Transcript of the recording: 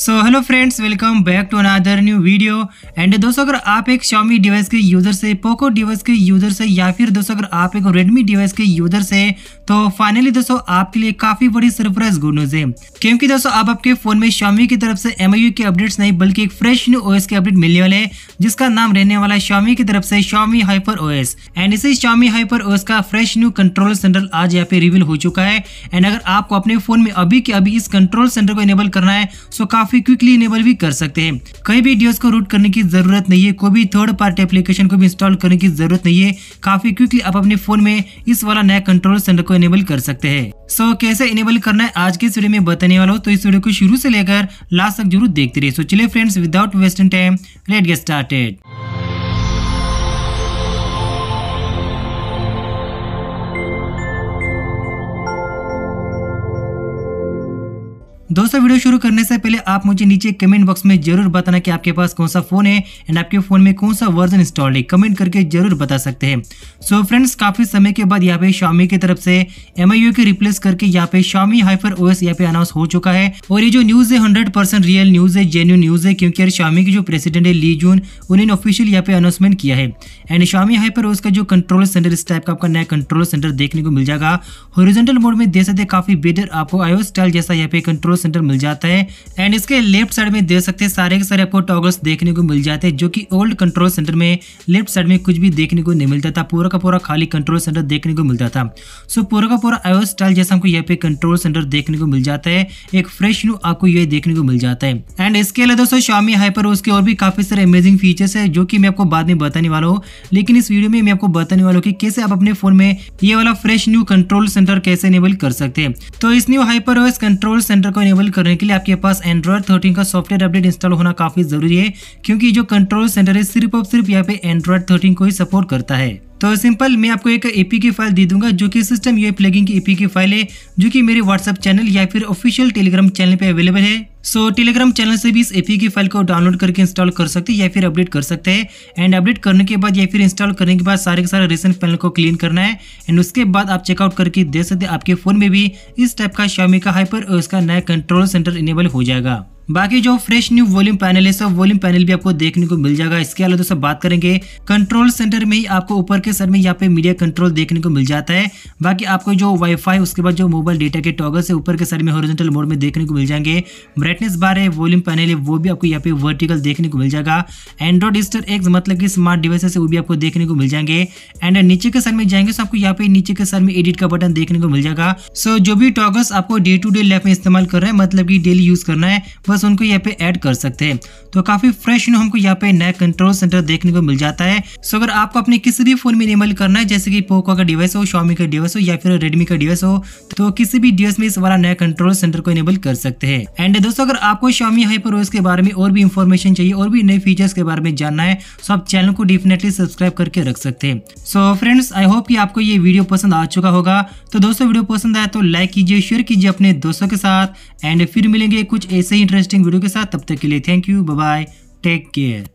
so hello friends welcome back to another new video and दोस्तों अगर आप एक Xiaomi डिवाइस के यूज़र से पोको डिवाइस के यूज़र से या फिर दोस्तों अगर आप एक Redmi डिवाइस के यूज़र से तो फाइनली दोस्तों आपके लिए काफ़ी बड़ी सरप्राइज गुड न्यूज़ है क्योंकि दोस्तों आप आपके फ़ोन में Xiaomi की तरफ से एम के अपडेट्स नहीं बल्कि एक फ्रेश न्यू ओ के अपडेट मिलने वाले हैं जिसका नाम रहने वाला है Xiaomi की तरफ से Xiaomi हाइपर ओ एंड इसी Xiaomi हाइपर ओ का फ्रेश न्यू कंट्रोल सेंटर आज यहाँ पे रिवील हो चुका है एंड अगर आपको अपने फ़ोन में अभी के अभी इस कंट्रोल सेंटर को इनेबल करना है सो काफ़ी काफी क्विकली इनेबल भी कर सकते हैं कई भी डिवाइस को रूट करने की जरूरत नहीं है कोई भी थर्ड पार्टी एप्लीकेशन को भी इंस्टॉल करने की जरूरत नहीं है काफी क्विकली आप अपने फोन में इस वाला नया कंट्रोल सेंटर को इनेबल कर सकते हैं सो so, कैसे इनेबल करना है आज के इस वीडियो में बताने वाला हूँ तो इस वीडियो को शुरू से लेकर लास्ट तक जरूर देखते रहिए सो so, चलिए friends without wasting time let get started दोस्तों वीडियो शुरू करने से पहले आप मुझे नीचे कमेंट बॉक्स में जरूर बताना कि आपके पास कौन सा फोन है एंड आपके फोन में कौन सा वर्जन इंस्टॉल है कमेंट करके जरूर बता सकते हैं सो so फ्रेंड्स काफी समय के बाद यहाँ पे शामी की तरफ से एम आई के रिप्लेस करके यहाँ पे शामी हाइफर ओ एस यहाँ पे अनाउंस हो चुका है और ये जो न्यूज है हंड्रेड परसेंट रियल न्यूज है जेन्यून न्यूज है क्योंकि यार शामी के जो प्रेसिडेंट है ली जून उन्होंने ऑफिशियल यहाँ पे अनाउंसमेंट किया है एंड शामी हाइपर ओ का जो कंट्रोल सेंटर इस टाइप का आपका नया कंट्रोल सेंटर देखने को मिल जाएगा हॉरिजेंटल मोड में दे सकते काफी बेटर आपको आयो स्टाइल जैसा यहाँ पे कंट्रोल सेंटर मिल जाता है एंड इसके लेफ्ट साइड में देख सकते हैं सारे के सारे आपको टॉगल्स देखने को मिल जाते हैं जो कि ओल्ड कंट्रोल सेंटर में लेफ्ट साइड में कुछ भी देखने को नहीं मिलता था पूरा का पूरा खाली कंट्रोल सेंटर देखने को मिलता था सो पूरा का पूरा आयो स्टाइल जैसा हमको यहाँ पे कंट्रोल सेंटर देखने को मिल जाता है एक फ्रेश न्यू आपको ये देखने को मिल जाता है एंड इसके अलावा दोस्तों शामी हाइपर उसके और भी काफी सारे अमेजिंग फीचर्स है जो की मैं आपको बाद में बताने वाला हूँ लेकिन इस वीडियो में मैं आपको बताने वाला हूँ कि कैसे आप अपने फोन में ये वाला फ्रेश न्यू कंट्रोल सेंटर कैसे इनेबल कर सकते हैं तो इस न्यू हाइपर कंट्रोल सेंटर को इनेबल करने के लिए आपके पास एंड्रॉयड थर्टीन का सॉफ्टवेयर अपडेट इंस्टॉल होना काफ़ी ज़रूरी है क्योंकि जो कंट्रोल सेंटर है सिर्फ और सिर्फ यहाँ पे एंड्रॉयड थर्टीन को ही सपोर्ट करता है तो सिंपल मैं आपको एक ए की फाइल दे दूंगा जो कि सिस्टम यू एफ की ए की फाइल है जो कि मेरे व्हाट्सअप चैनल या फिर ऑफिशियल टेलीग्राम चैनल पे अवेलेबल है सो टेलीग्राम चैनल से भी इस ए की फाइल को डाउनलोड करके इंस्टॉल कर सकते हैं या फिर अपडेट कर सकते हैं एंड अपडेट करने के बाद या फिर इंस्टॉल करने के बाद सारे के सारे रिसेंट पैनल को क्लीन करना है एंड उसके बाद आप चेकआउट करके देख सकते हैं आपके फ़ोन में भी इस टाइप का शामी का हाइपर और इसका नया कंट्रोल सेंटर इनेबल हो जाएगा बाकी जो फ्रेश न्यू वॉल्यूम पैनल है सब वॉल्यूम पैनल भी आपको देखने को मिल जाएगा इसके अलावा दोस्तों बात करेंगे कंट्रोल सेंटर में ही आपको ऊपर के सर में यहाँ पे मीडिया कंट्रोल देखने को मिल जाता है बाकी आपको जो वाईफाई उसके बाद जो मोबाइल डेटा के टॉगल से ऊपर के सर में हॉरिजेंटल मोड में देखने को मिल जाएंगे ब्राइटनेस बार है वॉल्यूम पैनल है वो भी आपको यहाँ पे वर्टिकल देखने को मिल जाएगा एंड्रॉइड स्टर एक मतलब की स्मार्ट डिवाइस है वो भी आपको देखने को मिल जाएंगे एंड नीचे के सर में जाएंगे तो आपको यहाँ पे नीचे के सर में एडिट का बटन देखने को मिल जाएगा सो जो भी टॉगल्स आपको डे टू डे लाइफ में इस्तेमाल कर रहे हैं मतलब की डेली यूज करना है बस कंट्रोल्स उनको यहाँ पे ऐड कर सकते हैं तो काफी फ्रेश नो हमको यहाँ पे नया कंट्रोल सेंटर देखने को मिल जाता है सो अगर आपको अपने किसी भी फोन में इनेबल करना है जैसे कि पोको का डिवाइस हो शॉमी का डिवाइस हो या फिर रेडमी का डिवाइस हो तो किसी भी डिवाइस में इस वाला नया कंट्रोल सेंटर को इनेबल कर सकते हैं एंड दोस्तों अगर आपको शॉमी हाइपर के बारे में और भी इन्फॉर्मेशन चाहिए और भी नए फीचर्स के बारे में जानना है तो आप चैनल को डेफिनेटली सब्सक्राइब करके रख सकते हैं सो फ्रेंड्स आई होप की आपको ये वीडियो पसंद आ चुका होगा तो दोस्तों वीडियो पसंद आया तो लाइक कीजिए शेयर कीजिए अपने दोस्तों के साथ एंड फिर मिलेंगे कुछ ऐसे ही इंटरेस्टिंग वीडियो के साथ तब तक के लिए thank you bye take care